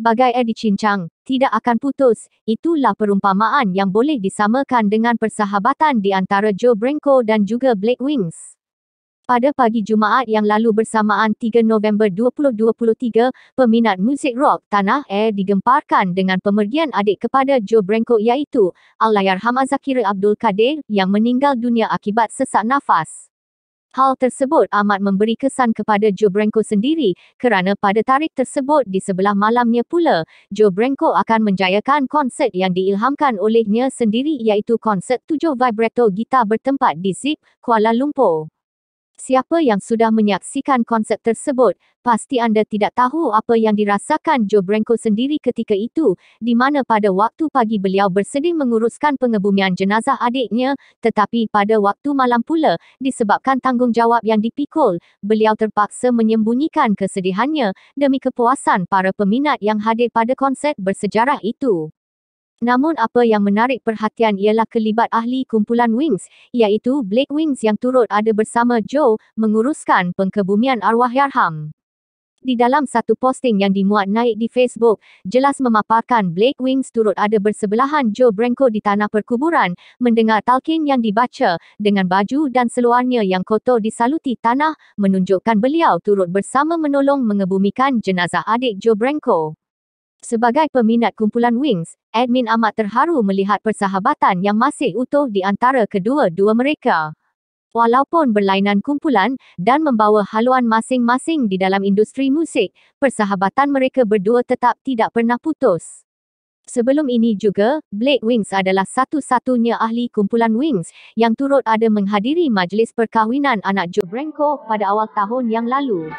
Bagai air dicincang, tidak akan putus, itulah perumpamaan yang boleh disamakan dengan persahabatan di antara Joe Brinko dan juga Blake Wings. Pada pagi Jumaat yang lalu bersamaan 3 November 2023, peminat muzik rock Tanah Air digemparkan dengan pemergian adik kepada Joe Brinko iaitu Allahyarham Azakira Abdul Kadir yang meninggal dunia akibat sesak nafas. Hal tersebut amat memberi kesan kepada Joe Branko sendiri kerana pada tarikh tersebut di sebelah malamnya pula, Joe Branko akan menjayakan konsert yang diilhamkan olehnya sendiri iaitu konsert tujuh vibrato gitar bertempat di Zip, Kuala Lumpur. Siapa yang sudah menyaksikan konsep tersebut, pasti anda tidak tahu apa yang dirasakan Joe Branko sendiri ketika itu, di mana pada waktu pagi beliau bersedih menguruskan pengebumian jenazah adiknya, tetapi pada waktu malam pula, disebabkan tanggungjawab yang dipikul, beliau terpaksa menyembunyikan kesedihannya demi kepuasan para peminat yang hadir pada konsep bersejarah itu. Namun apa yang menarik perhatian ialah kelibat ahli kumpulan Wings, iaitu Blake Wings yang turut ada bersama Joe, menguruskan pengkebumian arwah Yarham. Di dalam satu posting yang dimuat naik di Facebook, jelas memaparkan Blake Wings turut ada bersebelahan Joe Branko di tanah perkuburan, mendengar talking yang dibaca, dengan baju dan seluarnya yang kotor disaluti tanah, menunjukkan beliau turut bersama menolong mengebumikan jenazah adik Joe Branko. Sebagai peminat kumpulan Wings, admin amat terharu melihat persahabatan yang masih utuh di antara kedua-dua mereka. Walaupun berlainan kumpulan dan membawa haluan masing-masing di dalam industri musik, persahabatan mereka berdua tetap tidak pernah putus. Sebelum ini juga, Blake Wings adalah satu-satunya ahli kumpulan Wings yang turut ada menghadiri majlis perkahwinan anak Joe Branko pada awal tahun yang lalu.